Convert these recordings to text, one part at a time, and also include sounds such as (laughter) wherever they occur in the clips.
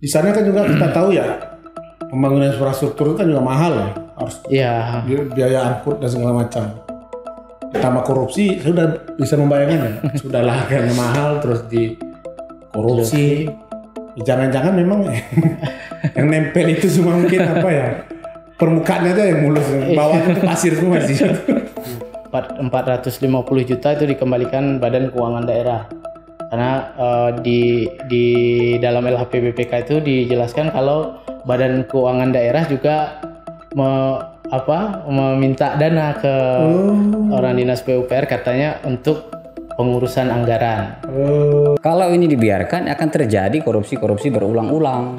Di sana kan juga kita (clears throat) tahu ya pembangunan infrastruktur kan juga mahal ya, harus ya. biaya angkut dan segala macam. Ditambah korupsi, sudah bisa membayangkan ya, (laughs) sudahlah harganya mahal terus di korupsi. Iya Jangan-jangan memang (laughs) yang nempel itu semua mungkin apa ya permukaannya aja yang mulus, iya. bawah itu pasir semua sih. 450 (laughs) juta itu dikembalikan Badan Keuangan Daerah karena uh, di di dalam LHPBPK itu dijelaskan kalau Badan Keuangan Daerah juga me, apa meminta dana ke oh. orang dinas PUPR katanya untuk pengurusan anggaran. Oh. Kalau ini dibiarkan akan terjadi korupsi-korupsi berulang-ulang.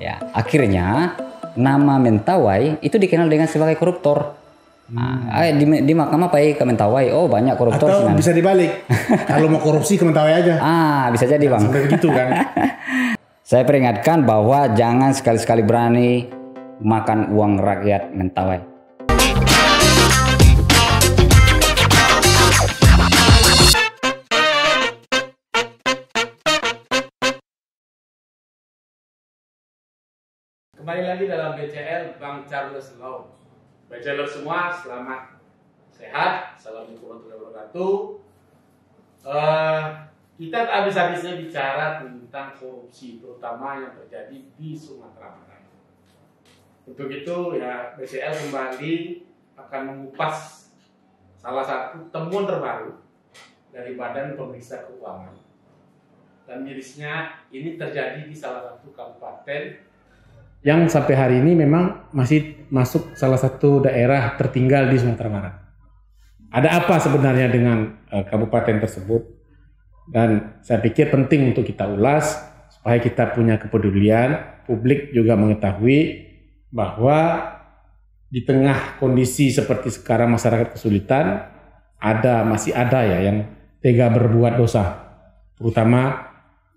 Ya, akhirnya nama Mentawai itu dikenal dengan sebagai koruptor. Hmm. Ah, eh, di, di mahkamah apa ya Kementawai? Oh banyak koruptor. Atau bisa dibalik. (laughs) Kalau mau korupsi Kementawai aja. Ah bisa jadi bang. Sampai begitu kan. (laughs) Saya peringatkan bahwa jangan sekali-sekali berani makan uang rakyat Mentawai. Kembali lagi dalam BCL Bang Charles Law. Bachelor semua selamat sehat. Assalamualaikum warahmatullahi wabarakatuh. Uh, kita tak habis-habisnya bicara tentang korupsi, terutama yang terjadi di Sumatera Barat. Untuk itu ya BCL kembali akan mengupas salah satu temuan terbaru dari Badan Pemeriksa Keuangan. Dan mirisnya ini terjadi di salah satu kabupaten yang sampai hari ini memang masih masuk salah satu daerah tertinggal di Sumatera Barat. Ada apa sebenarnya dengan uh, kabupaten tersebut? Dan saya pikir penting untuk kita ulas supaya kita punya kepedulian, publik juga mengetahui bahwa di tengah kondisi seperti sekarang masyarakat kesulitan, ada masih ada ya yang tega berbuat dosa, terutama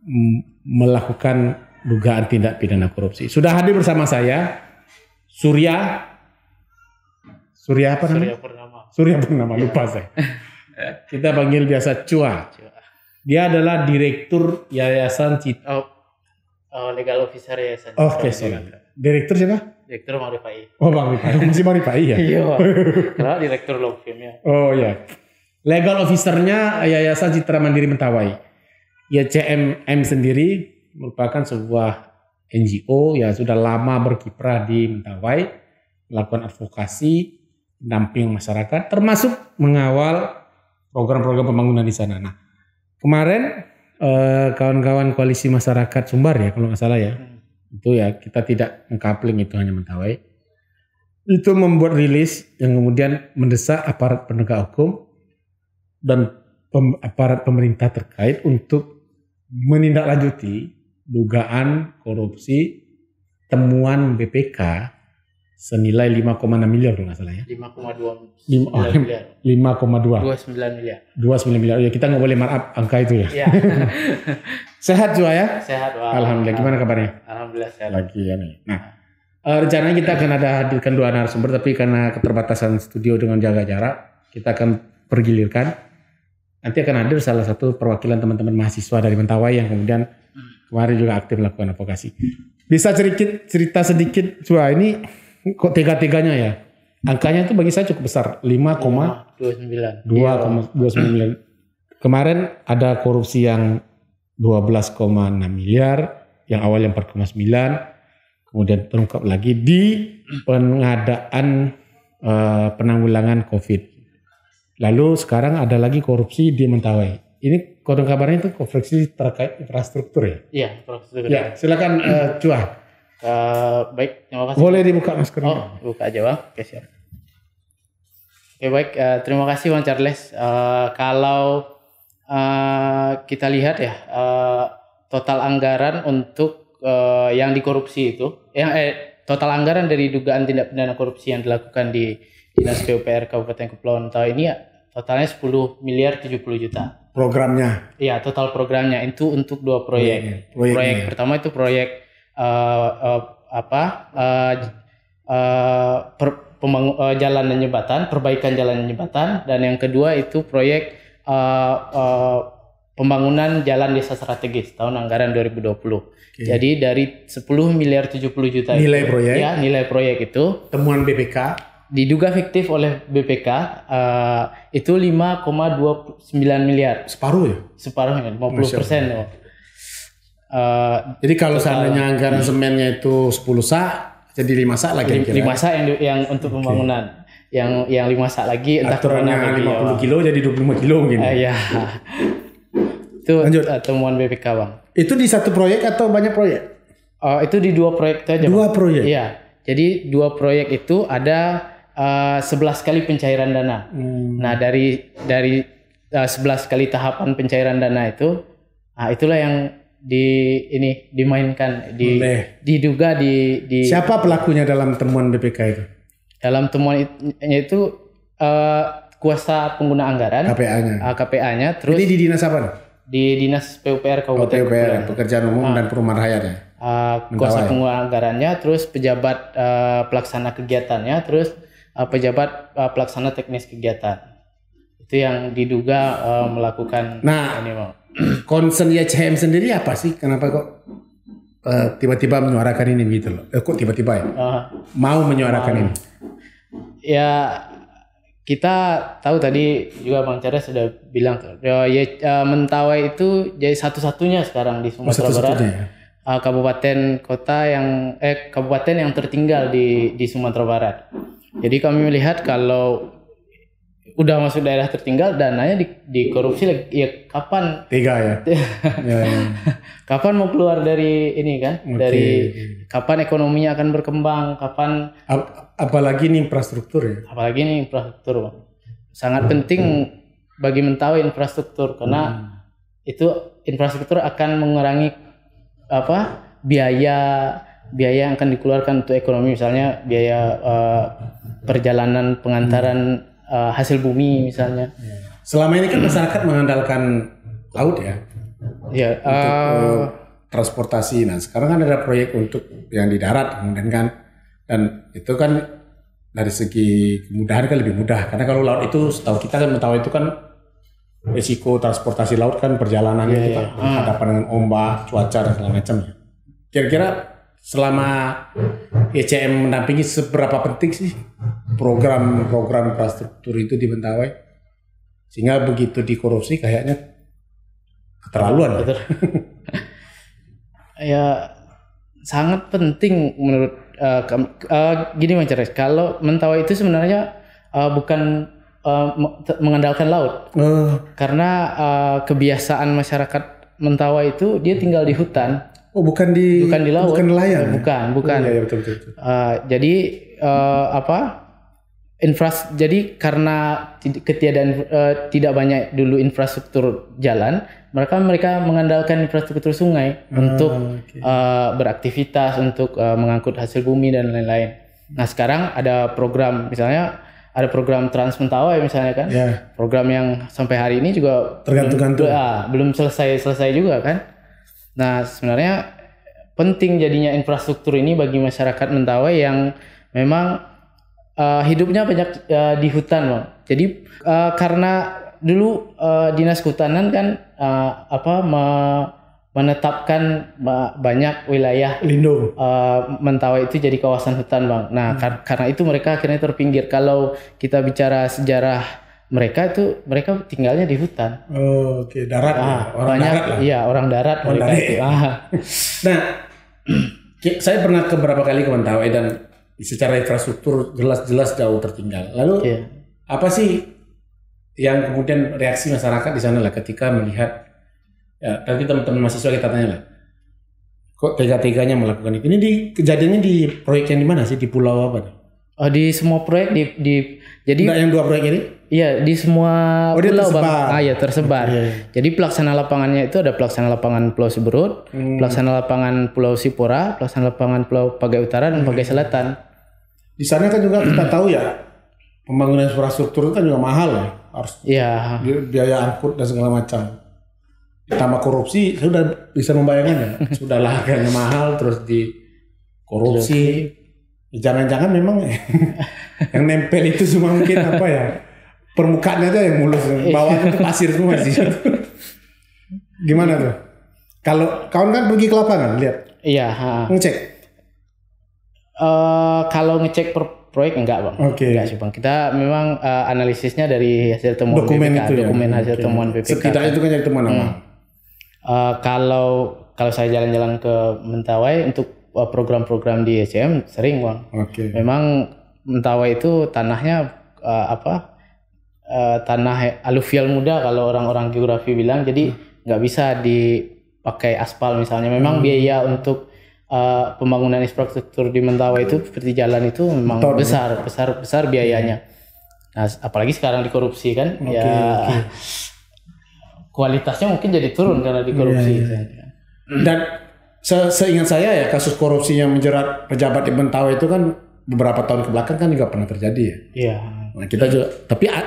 mm, melakukan dugaan tindak pidana korupsi. Sudah hadir bersama saya Surya Surya apa namanya? Surya Purnama. Surya Purnama lupa saya. (laughs) Kita panggil biasa Cua. Dia adalah direktur Yayasan Cita. Oh, oh, legal officer Yayasan oh Oke, okay, sorry. Direktur siapa? Direktur Maripai Oh, Bang Marifai. Masih Marifai ya? (laughs) Iya, Kalau (laughs) direktur Logfilm ya. Oh, iya. Legal officernya Yayasan Citra Mandiri Mentawai. YCMM ya, sendiri merupakan sebuah NGO yang sudah lama berkiprah di Mentawai, melakukan advokasi, mendamping masyarakat, termasuk mengawal program-program pembangunan di sana. Nah, kemarin eh, kawan-kawan eh, koalisi masyarakat Sumbar ya, kalau nggak salah ya, hmm. itu ya kita tidak mengkapling itu hanya Mentawai. Itu membuat rilis yang kemudian mendesak aparat penegak hukum dan pem aparat pemerintah terkait untuk menindaklanjuti dugaan korupsi temuan BPK senilai 5,6 miliar kalau nggak salah ya. 5,2 miliar. 5,2. 29 miliar. 29 miliar. Ya kita nggak boleh markup angka itu ya. Iya. (laughs) ya. sehat juga ya? Sehat. Wah. Alhamdulillah. Gimana kabarnya? Alhamdulillah sehat. Lagi ya nih. Nah, uh, rencananya kita akan ada hadirkan dua narasumber tapi karena keterbatasan studio dengan jaga jarak, kita akan pergilirkan. Nanti akan hadir salah satu perwakilan teman-teman mahasiswa dari Mentawai yang kemudian Wari juga aktif melakukan advokasi. Bisa cerikit, cerita sedikit, cua ini kok tega-teganya ya. Angkanya itu bagi saya cukup besar, 5,29. 2,29. Kemarin ada korupsi yang 12,6 miliar, yang awal awalnya 4,9, kemudian terungkap lagi di pengadaan uh, penanggulangan COVID. Lalu sekarang ada lagi korupsi di Mentawai. Ini konon kabarnya itu konveksi terkait infrastruktur ya? Iya, infrastruktur. Ya, silakan eh, uh, cua. Uh, eh, baik, terima kasih. Boleh dibuka maskernya. Oh, buka aja bang. Oke, siap. Oke, baik. Uh, terima kasih Bang Charles. Uh, kalau uh, kita lihat ya, uh, total anggaran untuk uh, yang dikorupsi itu, yang eh, total anggaran dari dugaan tindak pidana korupsi yang dilakukan di Dinas PUPR Kabupaten Kepulauan Mentawai ini ya, totalnya 10 miliar 70 juta programnya. Iya, total programnya itu untuk dua proyek. Iya, iya. Proyeknya. Proyek pertama itu proyek uh, uh, apa? Uh, uh, per, pembangun uh, jalan dan jembatan, perbaikan jalan dan jembatan dan yang kedua itu proyek uh, uh, pembangunan jalan desa strategis tahun anggaran 2020. Okay. Jadi dari 10 miliar 70 juta nilai itu, proyek. Ya, nilai proyek itu temuan BPK diduga fiktif oleh BPK uh, eh, itu 5,29 miliar. Separuh ya? Separuh kan? ya, 50 persen. Ya. Uh, jadi kalau seandainya anggaran hmm. semennya itu 10 sak, jadi 5 sak lagi 5 sak yang yang untuk okay. pembangunan. Yang yang 5 sak lagi entah Aturannya 50 kilo jadi 25 kilo mungkin. Uh, ya. Ah, iya. itu Lanjut. Uh, temuan BPK, Bang. Itu di satu proyek atau banyak proyek? Uh, itu di dua proyek saja. Dua bang. proyek. Iya. Jadi dua proyek itu ada uh, eh, 11 kali pencairan dana. Hmm. Nah, dari dari uh, eh, 11 kali tahapan pencairan dana itu nah itulah yang di ini dimainkan di Boleh. diduga di, di Siapa pelakunya dalam temuan BPK itu? Dalam temuan itu uh, eh, kuasa pengguna anggaran KPA-nya. Uh, ah, KPA-nya terus Jadi di dinas apa? Di dinas PUPR oh, Kabupaten oh, PUPR, ya, Pekerjaan Umum uh, dan Perumahan Rakyat ya. Uh, kuasa pengguna anggarannya terus pejabat uh, pelaksana kegiatannya terus uh, pejabat uh, pelaksana teknis kegiatan itu yang diduga uh, melakukan nah animal. (clears throat) concernnya CM sendiri apa sih kenapa kok uh, tiba-tiba menyuarakan ini gitu loh eh, kok tiba-tiba ya uh, mau menyuarakan uh, ini ya kita tahu tadi juga Bang Cara sudah bilang ya, ya Mentawai itu jadi satu-satunya sekarang di Sumatera oh, Barat ya? kabupaten kota yang eh kabupaten yang tertinggal di di Sumatera Barat Hmm. Jadi kami melihat kalau udah masuk daerah tertinggal dananya di, dikorupsi ya kapan tiga ya? (laughs) Ya, ya, ya, ya. kapan mau keluar dari ini kan okay. dari kapan ekonominya akan berkembang kapan Ap apalagi ini infrastruktur ya apalagi ini infrastruktur sangat penting bagi mentawai infrastruktur karena hmm. itu infrastruktur akan mengurangi apa biaya biaya yang akan dikeluarkan untuk ekonomi misalnya biaya uh, perjalanan pengantaran uh, hasil bumi misalnya. Ya. Selama ini kan masyarakat mengandalkan laut ya. Ya. Untuk, uh, transportasi. Nah sekarang kan ada proyek untuk yang di darat kemudian kan dan itu kan dari segi kemudahan kan lebih mudah karena kalau laut itu setahu kita kan mengetahui itu kan risiko transportasi laut kan perjalanannya yeah, itu kan yeah. Iya. hadapan dengan ombak, cuaca dan segala macam. Ya. Kira-kira selama ECM mendampingi seberapa penting sih program-program infrastruktur itu di Mentawai sehingga begitu dikorupsi kayaknya keterlaluan Betul. (laughs) ya sangat penting menurut uh, uh, gini Mas kalau Mentawai itu sebenarnya uh, bukan uh, mengandalkan laut uh. karena uh, kebiasaan masyarakat Mentawai itu dia tinggal di hutan Oh, bukan di bukan di laut. Bukan nelayan. Ya? Bukan, bukan. Oh, iya, iya betul, betul, betul. Uh, jadi uh, apa? Infras jadi karena ketiadaan uh, tidak banyak dulu infrastruktur jalan, mereka mereka mengandalkan infrastruktur sungai uh, untuk okay. uh, beraktivitas, untuk uh, mengangkut hasil bumi dan lain-lain. Nah, sekarang ada program misalnya ada program Trans Mentawai misalnya kan. Yeah. Program yang sampai hari ini juga tergantung belum, ah, belum selesai selesai juga kan. Nah, sebenarnya penting jadinya infrastruktur ini bagi masyarakat Mentawai yang memang uh, hidupnya banyak uh, di hutan bang Jadi uh, karena dulu uh, dinas kehutanan kan uh, apa me menetapkan banyak wilayah lindung uh, Mentawai itu jadi kawasan hutan bang. Nah hmm. kar karena itu mereka akhirnya terpinggir. Kalau kita bicara sejarah mereka itu mereka tinggalnya di hutan. Oh, oke okay. darat. Ah, ya, orang banyak, darat lah. Iya orang darat orang mereka darat. itu. Ya. Ah. (laughs) nah, (clears throat) saya pernah ke beberapa kali ke Mentawai dan secara infrastruktur jelas-jelas jauh tertinggal. Lalu iya. apa sih yang kemudian reaksi masyarakat di sana lah ketika melihat ya, tadi teman-teman mahasiswa kita tanya lah kok tega-teganya melakukan itu ini di kejadiannya di proyek yang di mana sih di pulau apa nih? Oh, di semua proyek di di jadi Enggak yang dua proyek ini? Iya, di semua oh, pulau tersebar. Bang. Ah, ya, tersebar. Okay. Iya, iya. Jadi pelaksana lapangannya itu ada pelaksana lapangan Pulau Seberut, hmm. pelaksana lapangan Pulau Sipora, pelaksana lapangan Pulau Pagai Utara dan hmm. Pagai Selatan. Di sana kan juga kita tahu ya pembangunan infrastruktur itu kan juga mahal ya. Harus ya. biaya angkut dan segala macam. Ditambah korupsi, sudah bisa membayangkan ya. (laughs) Sudahlah harganya mahal terus di korupsi. Jangan-jangan memang (laughs) yang nempel itu semua mungkin apa ya permukaannya aja yang mulus, iya. bawahnya itu pasir semua sih. (laughs) Gimana tuh? Kalau kawan kan pergi ke lapangan lihat. Iya. Ha. Ngecek. Uh, kalau ngecek per proyek enggak bang. Oke. Okay. Enggak sih bang. Kita memang uh, analisisnya dari hasil temuan dokumen BPK, itu ya? dokumen ya? hasil okay. temuan BPK. Setidaknya kan. itu kan jadi temuan hmm. apa? Uh, eh, kalau kalau saya jalan-jalan ke Mentawai untuk Eh, program-program di ECM sering bang. Oke. Okay. Memang Mentawai itu tanahnya uh, apa? Uh, tanah aluvial muda kalau orang-orang geografi bilang. Jadi hmm. nggak hmm. bisa dipakai aspal misalnya. Memang hmm. biaya untuk uh, pembangunan infrastruktur di Mentawai itu seperti jalan itu memang Betul, besar, ya? besar, besar biayanya. Iya. Nah, apalagi sekarang dikorupsi kan, okay, ya okay. kualitasnya mungkin jadi turun karena dikorupsi. Yeah, yeah. Iya. Dan Se Seingat saya ya kasus korupsi yang menjerat pejabat di Bentawa itu kan beberapa tahun kebelakang kan nggak pernah terjadi ya. Iya. Nah, kita juga tapi uh,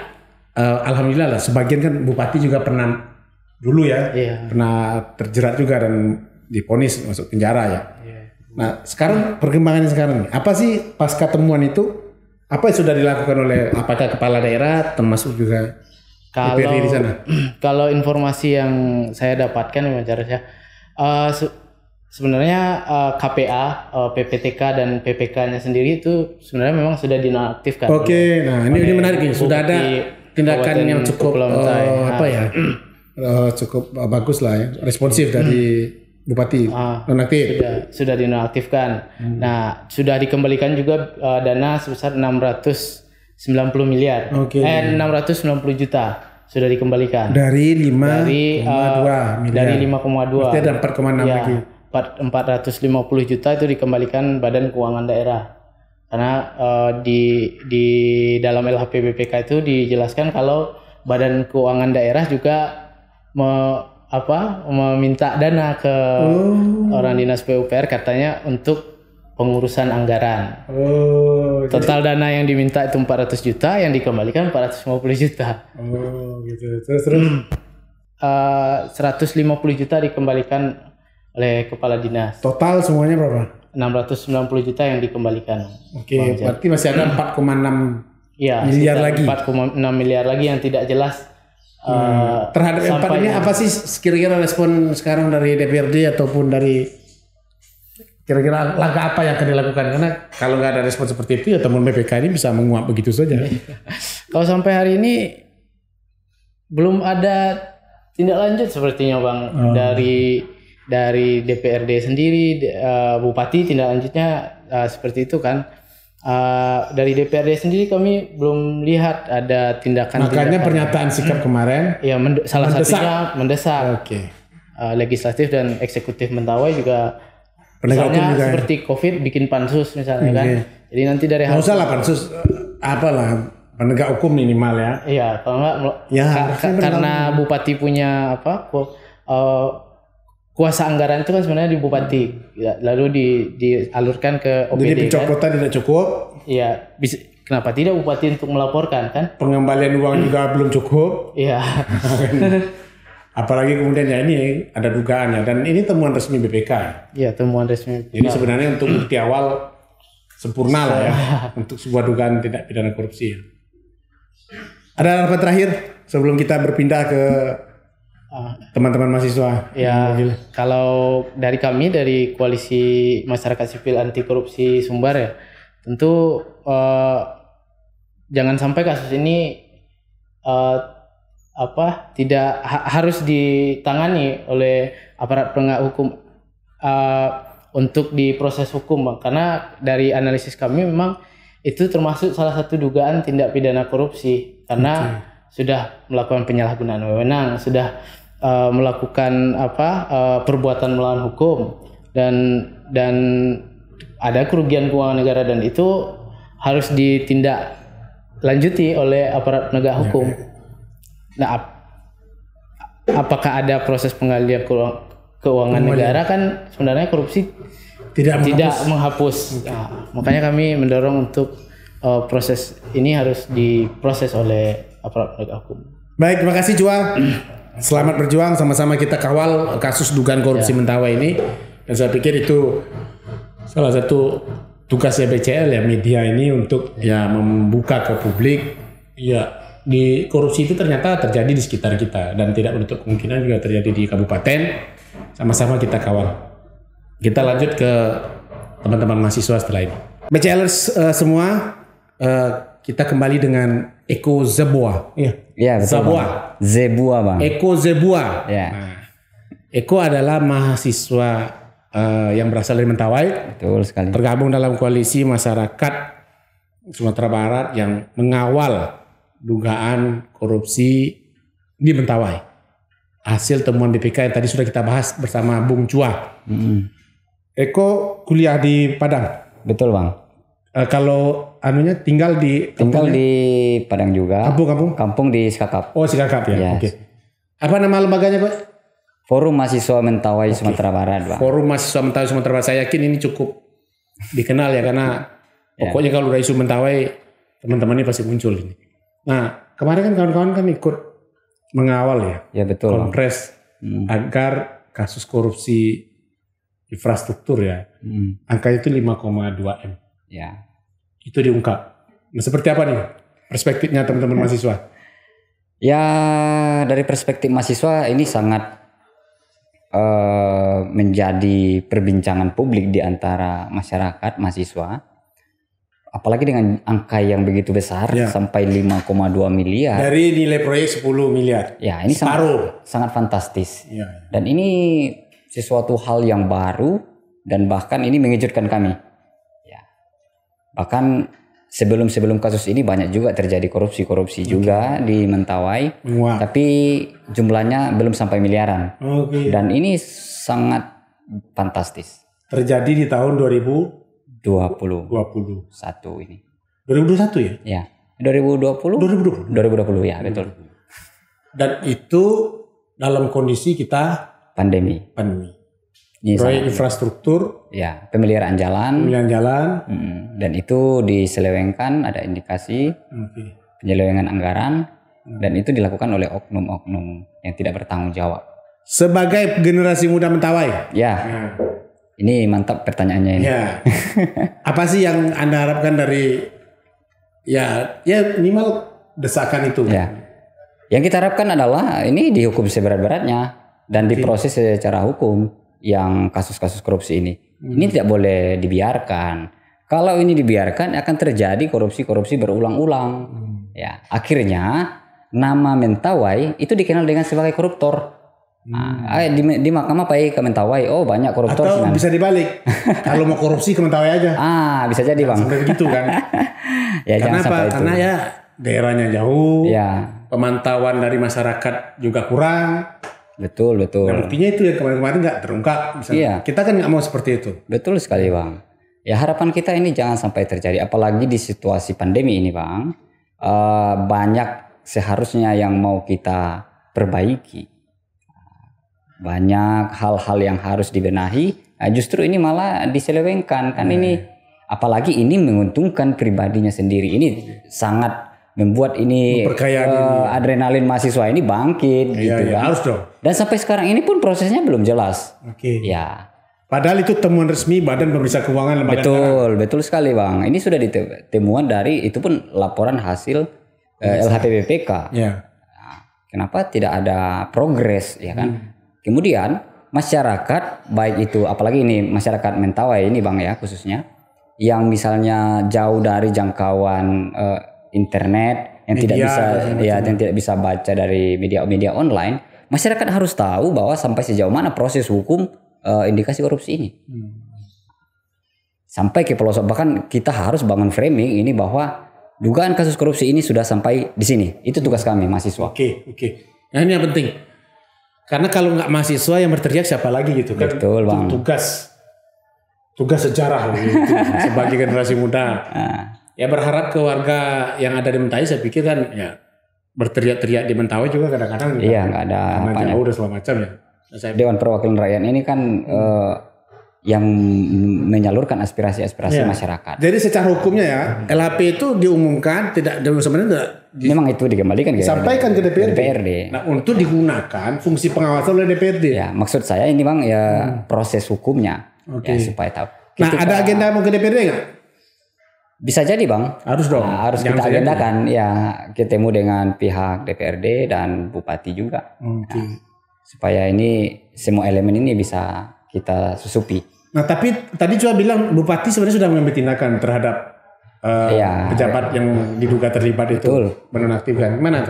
alhamdulillah lah sebagian kan bupati juga pernah dulu ya iya. pernah terjerat juga dan diponis masuk penjara ya. Iya. Nah sekarang perkembangannya sekarang apa sih pasca temuan itu apa yang sudah dilakukan oleh apakah kepala daerah termasuk juga kalau di sana? (clears throat) Kalau informasi yang saya dapatkan memang ya, saya uh, sebenarnya uh, eh, KPA, uh, eh, PPTK dan PPK-nya sendiri itu sebenarnya memang sudah dinonaktifkan. Oke, okay. nah ini ini menarik ya. Sudah ada tindakan yang cukup uh, apa ya? uh, cukup uh, bagus lah ya, responsif dari hmm. bupati uh, nonaktif. Sudah sudah dinonaktifkan. Hmm. Nah, sudah dikembalikan juga uh, dana sebesar 690 miliar. Oke. Okay. Eh 690 juta sudah dikembalikan. Dari 5,2 dari, uh, miliar. Dari 5,2. Berarti ada 4,6 ya. lagi. 450 juta itu dikembalikan Badan Keuangan Daerah. Karena uh, di di dalam LHPBPK itu dijelaskan kalau Badan Keuangan Daerah juga me, apa meminta dana ke oh. orang dinas PUPR katanya untuk pengurusan anggaran. Oh, Total dana yang diminta itu 400 juta, yang dikembalikan 450 juta. Oh, gitu. Terus terus hmm. uh, 150 juta dikembalikan oleh kepala dinas. Total semuanya berapa? 690 juta yang dikembalikan. Oke, okay, berarti masih ada 4,6 ya, miliar lagi. 4,6 miliar lagi yang tidak jelas. Hmm. Eh, Terhadap empat ini apa sih kira-kira respon sekarang dari DPRD ataupun dari kira-kira langkah apa yang akan dilakukan karena kalau nggak ada respon seperti itu ya teman BPK ini bisa menguap begitu saja. Iya. kalau sampai hari ini belum ada tindak lanjut sepertinya bang Hmm. dari dari DPRD sendiri uh, bupati tindak lanjutnya uh, seperti itu kan uh, dari DPRD sendiri kami belum lihat ada tindakan makanya tindakan pernyataan yang, sikap kemarin ya mend salah mendesak. satunya mendesak okay. uh, legislatif dan eksekutif mentawai juga Penegak misalnya juga ya. seperti covid bikin pansus misalnya okay. kan iya. jadi nanti dari nggak usah lah pansus apalah penegak hukum minimal ya iya kalau enggak ya, kar karena bupati punya apa uh, kuasa anggaran itu kan sebenarnya di bupati ya, lalu di dialurkan ke OPD jadi kan. pencopotan tidak cukup iya bisa kenapa tidak bupati untuk melaporkan kan pengembalian uang juga (clears throat) belum cukup iya (laughs) apalagi kemudian ya ini ada dugaan ya dan ini temuan resmi BPK ya. iya temuan resmi BPK. jadi sebenarnya untuk bukti (clears throat) awal sempurna lah ya untuk sebuah dugaan tindak pidana korupsi ya. ada harapan terakhir sebelum kita berpindah ke Ah. teman-teman mahasiswa. Ya, kalau dari kami dari koalisi masyarakat sipil anti korupsi Sumbar ya, tentu uh, jangan sampai kasus ini uh, apa tidak ha harus ditangani oleh aparat penegak hukum uh, untuk diproses hukum, bang. Karena dari analisis kami memang itu termasuk salah satu dugaan tindak pidana korupsi karena okay sudah melakukan penyalahgunaan wewenang, sudah uh, melakukan apa uh, perbuatan melawan hukum dan dan ada kerugian keuangan negara dan itu harus ditindak lanjuti oleh aparat penegak hukum. Nah, ap apakah ada proses penggalian keuangan, Kemudian. negara kan sebenarnya korupsi tidak tidak menghapus. menghapus. Nah, makanya kami mendorong untuk uh, proses ini harus diproses oleh aparat penegak hukum. Baik, terima kasih Juang. (clears throat) Selamat berjuang sama-sama kita kawal kasus dugaan korupsi ya. Mentawai ini. Dan saya pikir itu salah satu tugasnya BCL ya media ini untuk ya membuka ke publik ya di korupsi itu ternyata terjadi di sekitar kita dan tidak menutup kemungkinan juga terjadi di kabupaten. Sama-sama kita kawal. Kita lanjut ke teman-teman mahasiswa setelah ini. BCLers uh, eh, semua uh, kita kembali dengan Eko Zebua. Iya. Iya, betul. Zebua. Zebua, Bang. Eko Zebua. Iya. Nah, Eko adalah mahasiswa uh, yang berasal dari Mentawai. Betul sekali. Tergabung dalam koalisi masyarakat Sumatera Barat yang mengawal dugaan korupsi di Mentawai. Hasil temuan BPK yang tadi sudah kita bahas bersama Bung Cua. Mm -hmm. Eko kuliah di Padang. Betul, Bang. Uh, kalau anunya tinggal di tinggal di Padang juga. Kampung kampung. Kampung di Sikakap. Oh Sikakap ya. Yes. Oke. Okay. Apa nama lembaganya pak? Forum Mahasiswa Mentawai okay. Sumatera Barat pak. Forum Mahasiswa Mentawai Sumatera Barat. Saya yakin ini cukup dikenal ya karena yeah. pokoknya kalau udah isu Mentawai teman-teman ini pasti muncul ini. Nah kemarin kan kawan-kawan kan ikut mengawal ya. Ya betul. Kongres hmm. agar kasus korupsi infrastruktur ya hmm. angkanya itu 5,2 m. Ya itu diungkap. Nah, seperti apa nih perspektifnya teman-teman mahasiswa? Ya, dari perspektif mahasiswa ini sangat uh, menjadi perbincangan publik di antara masyarakat mahasiswa. Apalagi dengan angka yang begitu besar ya. sampai 5,2 miliar. Dari nilai proyek 10 miliar. Ya, ini Separuh. sangat sangat fantastis. Ya. Dan ini sesuatu hal yang baru dan bahkan ini mengejutkan kami Bahkan sebelum-sebelum kasus ini banyak juga terjadi korupsi-korupsi okay. juga di Mentawai. Wow. Tapi jumlahnya belum sampai miliaran. Okay. Dan ini sangat fantastis. Terjadi di tahun 2020. 2021 ini. 2021 ya? Ya. 2020. 2020. 2020 ya, betul. Dan itu dalam kondisi kita pandemi. Pandemi di proyek infrastruktur ya pemeliharaan jalan pemeliharaan jalan hmm. dan itu diselewengkan ada indikasi okay. penyelewengan anggaran hmm. dan itu dilakukan oleh oknum-oknum yang tidak bertanggung jawab sebagai generasi muda mentawai ya hmm. ini mantap pertanyaannya ini ya. (laughs) apa sih yang anda harapkan dari ya ya minimal desakan itu ya yang kita harapkan adalah ini dihukum seberat-beratnya dan diproses secara hukum yang kasus-kasus korupsi ini. Ini hmm. tidak boleh dibiarkan. Kalau ini dibiarkan akan terjadi korupsi-korupsi berulang-ulang. Hmm. Ya, akhirnya nama Mentawai itu dikenal dengan sebagai koruptor. Nah, hmm. eh, di, di mahkamah apa ke Mentawai? Oh banyak koruptor. Atau bisa dibalik. (laughs) Kalau mau korupsi ke Mentawai aja. Ah bisa jadi bang. Sampai begitu kan. (laughs) ya, Karena apa? Karena ya daerahnya jauh. Ya. Pemantauan dari masyarakat juga kurang. Betul, betul. Nah, buktinya itu yang kemarin-kemarin nggak terungkap. Misalnya. Iya. Kita kan nggak mau seperti itu. Betul sekali, Bang. Ya harapan kita ini jangan sampai terjadi, apalagi di situasi pandemi ini, Bang. Uh, banyak seharusnya yang mau kita perbaiki. Banyak hal-hal yang harus dibenahi. Nah, justru ini malah diselewengkan kan hmm. ini, iya. apalagi ini menguntungkan pribadinya sendiri. Ini sangat membuat ini uh, eh, ini. adrenalin mahasiswa ini bangkit iya, gitu iya, kan. Harus dong. Dan sampai sekarang ini pun prosesnya belum jelas. Oke. Okay. Ya. Padahal itu temuan resmi Badan Pemeriksa Keuangan Lembaga Betul, negara. betul sekali Bang. Ini sudah ditemuan dari itu pun laporan hasil uh, LHPPPK. Ya. kenapa tidak ada progres ya kan? Hmm. Kemudian masyarakat baik itu apalagi ini masyarakat Mentawai ini Bang ya khususnya yang misalnya jauh dari jangkauan uh, internet yang media, tidak bisa ya yang tidak bisa baca dari media-media online, masyarakat harus tahu bahwa sampai sejauh mana proses hukum uh, indikasi korupsi ini. Hmm. Sampai ke pelosok bahkan kita harus bangun framing ini bahwa dugaan kasus korupsi ini sudah sampai di sini. Itu tugas kami mahasiswa. Oke, okay, oke. Okay. Nah, ini yang penting. Karena kalau nggak mahasiswa yang berteriak siapa lagi gitu kan? Betul, Bang. Tugas tugas sejarah gitu, (laughs) sebagai generasi muda. Nah ya berharap ke warga yang ada di Mentawai saya pikir kan ya berteriak-teriak di Mentawai juga kadang-kadang iya nggak ada apa jauh dan segala macam ya nah, saya... Dewan Perwakilan Rakyat ini kan hmm. eh, yang menyalurkan aspirasi-aspirasi ya. masyarakat. Jadi secara hukumnya ya LHP itu diumumkan tidak sebenarnya di, memang itu dikembalikan Sampaikan ke DPRD. DPRD. Nah untuk digunakan fungsi pengawasan oleh DPRD. Ya maksud saya ini bang ya hmm. proses hukumnya okay. ya supaya tahu. Nah ada agenda mau ke DPRD nggak? Bisa jadi bang. Harus dong. Nah, harus Jangan kita agendakan ya ketemu dengan pihak DPRD dan Bupati juga. Okay. Nah, supaya ini semua elemen ini bisa kita susupi. Nah tapi tadi juga bilang Bupati sebenarnya sudah mengambil tindakan terhadap uh, ya, pejabat ya. yang diduga terlibat itu menonaktifkan. Mana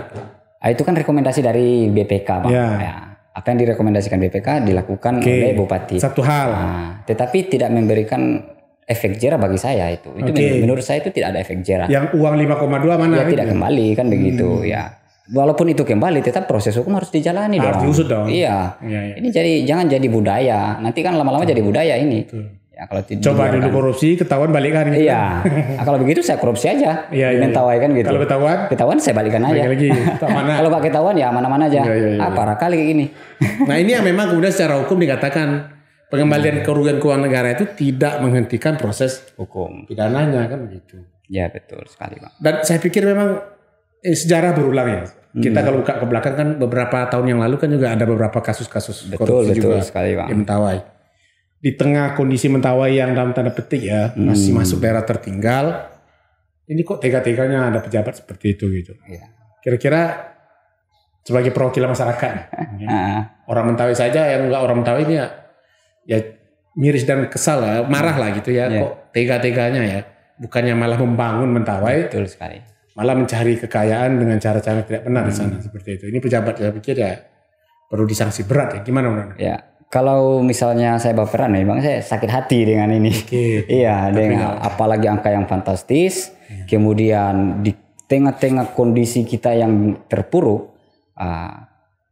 Nah, itu kan rekomendasi dari BPK bang. Ya. Ya apa yang direkomendasikan BPK dilakukan okay. oleh bupati. Satu hal. Nah, tetapi tidak memberikan efek jerah bagi saya itu. Itu okay. menurut saya itu tidak ada efek jerah. Yang uang 5,2 mana? Ya itu? tidak kembali kan begitu hmm. ya. Walaupun itu kembali tetap proses hukum harus dijalani harus dong. diusut dong. Iya. Ya, ya. Ini jadi jangan jadi budaya. Nanti kan lama-lama jadi budaya ini. Betul. Ya, kalau Coba dulu kan. korupsi, ketahuan balikan gitu. Iya. Kan. Nah, kalau begitu saya korupsi aja. Iya, iya. Mentawai iya. kan gitu. Kalau ketahuan? Ketahuan saya balikan aja. Balik lagi. (laughs) kalau pakai ketahuan ya mana-mana aja. Iya, iya, iya. Ah, iya. parah kali ini. nah, ini yang memang kemudian secara hukum dikatakan pengembalian kerugian keuangan negara itu tidak menghentikan proses hukum pidananya kan begitu. Ya betul sekali pak. Dan saya pikir memang eh, sejarah berulang ya. Kita hmm. kalau buka ke belakang kan beberapa tahun yang lalu kan juga ada beberapa kasus-kasus korupsi betul, juga betul sekali pak. Di Mentawai. Di tengah kondisi Mentawai yang dalam tanda petik ya hmm. masih masuk daerah tertinggal. Ini kok tega-teganya ada pejabat seperti itu gitu. Ya. Kira-kira sebagai perwakilan masyarakat, ya. (laughs) orang Mentawai saja yang enggak orang Mentawai ini ya ya miris dan kesal lah, marah lah gitu ya. Yeah. Kok tega-teganya ya. Bukannya malah membangun mentawai. Betul sekali. Malah mencari kekayaan dengan cara-cara tidak benar hmm. di sana hmm. seperti itu. Ini pejabat saya pikir ya perlu disanksi berat ya. Gimana menurut Ya, kalau misalnya saya baperan ya bang saya sakit hati dengan ini okay. (laughs) iya Tapi dengan enggak. apalagi angka yang fantastis Ya. kemudian di tengah-tengah kondisi kita yang terpuruk uh,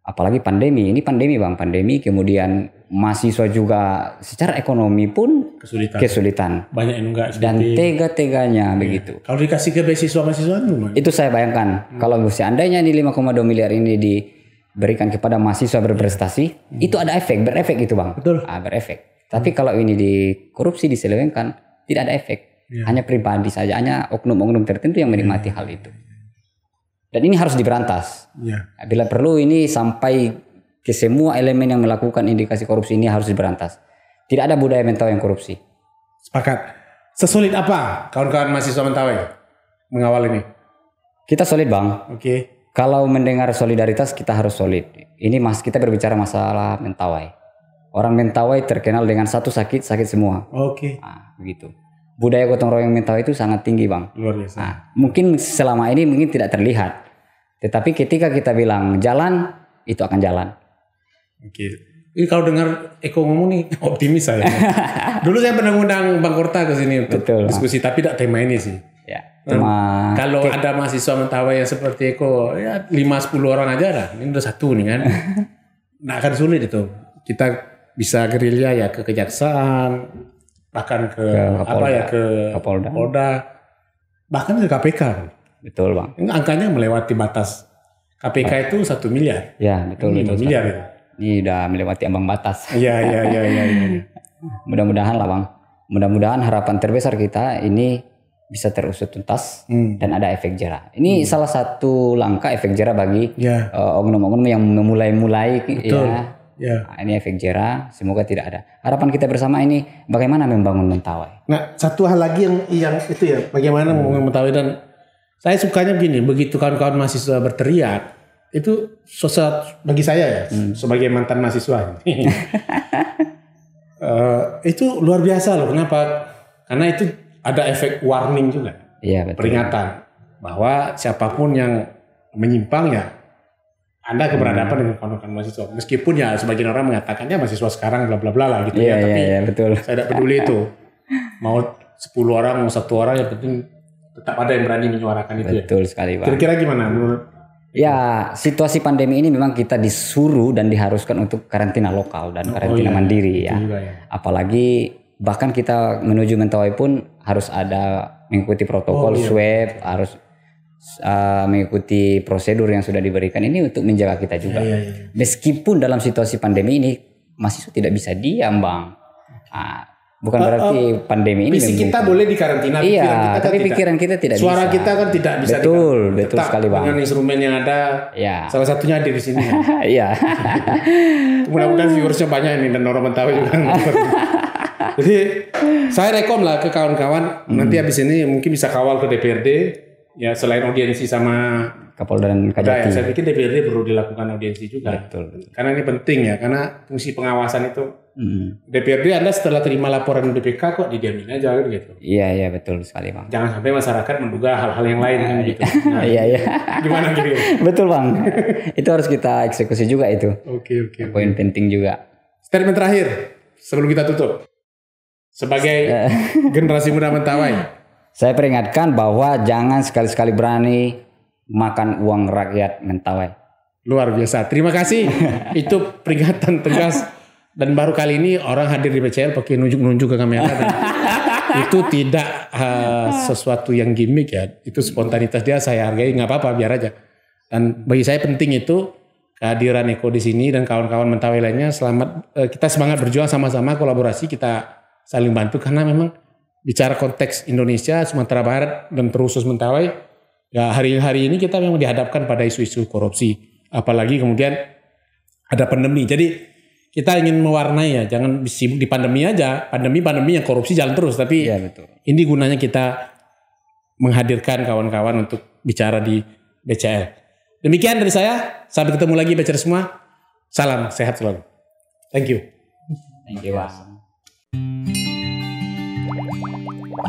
apalagi pandemi ini pandemi bang pandemi kemudian mahasiswa juga secara ekonomi pun kesulitan kesulitan banyak yang enggak dan tega-teganya iya. begitu kalau dikasih ke beasiswa mahasiswa anu, itu saya bayangkan hmm. kalau seandainya ini 5,2 miliar ini diberikan kepada mahasiswa berprestasi iya. hmm. itu ada efek berefek itu bang betul ah, berefek tapi kalau ini dikorupsi diselewengkan tidak ada efek ya. hanya pribadi saja hanya oknum-oknum tertentu yang menikmati ya. hal itu dan ini harus diberantas. Yeah. Bila perlu ini sampai ke semua elemen yang melakukan indikasi korupsi ini harus diberantas. Tidak ada budaya Mentawai yang korupsi. Sepakat. Sesulit apa kawan-kawan mahasiswa Mentawai mengawal ini? Kita solid bang. Oke. Okay. Kalau mendengar solidaritas kita harus solid. Ini mas kita berbicara masalah Mentawai. Orang Mentawai terkenal dengan satu sakit sakit semua. Oke. Okay. Nah, begitu. Budaya gotong royong Mentawai itu sangat tinggi bang. Luar biasa. Nah, mungkin selama ini mungkin tidak terlihat tetapi ketika kita bilang jalan, itu akan jalan. Oke. Ini kalau dengar Eko ngomong nih (laughs) optimis saya. Dulu saya pernah ngundang Bang Korta ke sini untuk Betul, diskusi, bang. tapi tidak tema ini sih. Ya. Hmm. Cuma kalau okay. ada mahasiswa Mentawai yang seperti Eko, ya lima, sepuluh orang aja lah. Ini udah satu nih kan. (laughs) nah, akan sulit itu. Kita bisa gerilya ya ke kejaksaan, bahkan ke, ke apa ya ke Kapolda. Kapolda, bahkan ke KPK. Betul bang. Angkanya melewati batas KPK ya. itu satu miliar. Ya betul. Ini betul, miliar ya. Ini udah melewati ambang batas. Iya iya iya iya. Ya, ya. (laughs) Mudah-mudahan lah bang. Mudah-mudahan harapan terbesar kita ini bisa terusut tuntas hmm. dan ada efek jerah. Ini hmm. salah satu langkah efek jerah bagi yeah. uh, ya. uh, yang memulai-mulai Betul. ya. Ya. Nah, ini efek jerah, semoga tidak ada. Harapan kita bersama ini bagaimana membangun mentawai. Nah, satu hal lagi yang yang itu ya, bagaimana hmm. membangun mentawai dan saya sukanya begini, begitu kawan-kawan mahasiswa berteriak, itu sosok bagi saya ya, hmm. sebagai mantan mahasiswa. uh, (laughs) (laughs) itu luar biasa loh. Kenapa? Karena itu ada efek warning juga. Iya, betul. Peringatan bahwa siapapun yang menyimpang ya anda keberadaan hmm. dengan kawan-kawan mahasiswa. Meskipun ya sebagian orang mengatakannya mahasiswa sekarang bla bla bla lah gitu ya, ya, tapi ya, betul. saya tidak peduli itu. (laughs) Mau 10 orang, mau satu orang yang penting tetap ada yang berani menyuarakan itu. Ya? Betul ya? sekali, Pak. Kira-kira gimana menurut? Ya, situasi pandemi ini memang kita disuruh dan diharuskan untuk karantina lokal dan oh, karantina oh, iya. mandiri ya. ya. Apalagi bahkan kita menuju Mentawai pun harus ada mengikuti protokol oh, iya. swab, harus uh, mengikuti prosedur yang sudah diberikan ini untuk menjaga kita juga. Ya, ya, ya. Meskipun dalam situasi pandemi ini masih tidak bisa diam, Bang. Nah, Bukan uh, berarti eh, pandemi ini. Visi kita boleh dikarantina. Iya, pikiran kita tapi kan pikiran tidak. kita tidak. Suara bisa. kita kan tidak bisa. Betul, betul sekali bang. Dengan instrumen yang ada, ya. salah satunya ada di sini. (laughs) Iya. (laughs) Mudah-mudahan viewersnya banyak ini dan orang mentawai juga. (laughs) Jadi saya rekom lah ke kawan-kawan. Hmm. Nanti habis ini mungkin bisa kawal ke DPRD ya selain audiensi sama Kapolda dan Kajati. Ya, saya pikir DPRD perlu dilakukan audiensi juga. Betul, Karena ini penting ya, karena fungsi pengawasan itu. Hmm. DPRD Anda setelah terima laporan BPK kok didiamin aja gitu. Iya iya betul sekali bang. Jangan sampai masyarakat menduga hal-hal yang lain kan gitu. (laughs) iya iya. Nah, gimana gitu? (laughs) betul bang. itu harus kita eksekusi juga itu. Oke okay, oke. Okay, Poin okay. penting juga. Statement terakhir sebelum kita tutup sebagai eh. generasi muda mentawai (laughs) Saya peringatkan bahwa jangan sekali-sekali berani makan uang rakyat mentawai. Luar biasa. Terima kasih. (laughs) Itu peringatan tegas. Dan baru kali ini orang hadir di PCL pakai nunjuk-nunjuk ke kamera. (laughs) itu tidak uh, sesuatu yang gimmick ya. Itu spontanitas dia saya hargai. nggak apa-apa biar aja. Dan bagi saya penting itu kehadiran Eko di sini dan kawan-kawan mentawai lainnya selamat eh, kita semangat berjuang sama-sama kolaborasi kita saling bantu karena memang bicara konteks Indonesia, Sumatera Barat dan terusus Mentawai, ya hari-hari ini kita memang dihadapkan pada isu-isu korupsi, apalagi kemudian ada pandemi. Jadi kita ingin mewarnai ya, jangan sibuk di pandemi aja, pandemi pandemi yang korupsi jalan terus, tapi ya, betul. ini gunanya kita menghadirkan kawan-kawan untuk bicara di BCL. Demikian dari saya, sampai ketemu lagi BCL semua. Salam sehat selalu. Thank you. Thank you.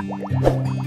Yeah.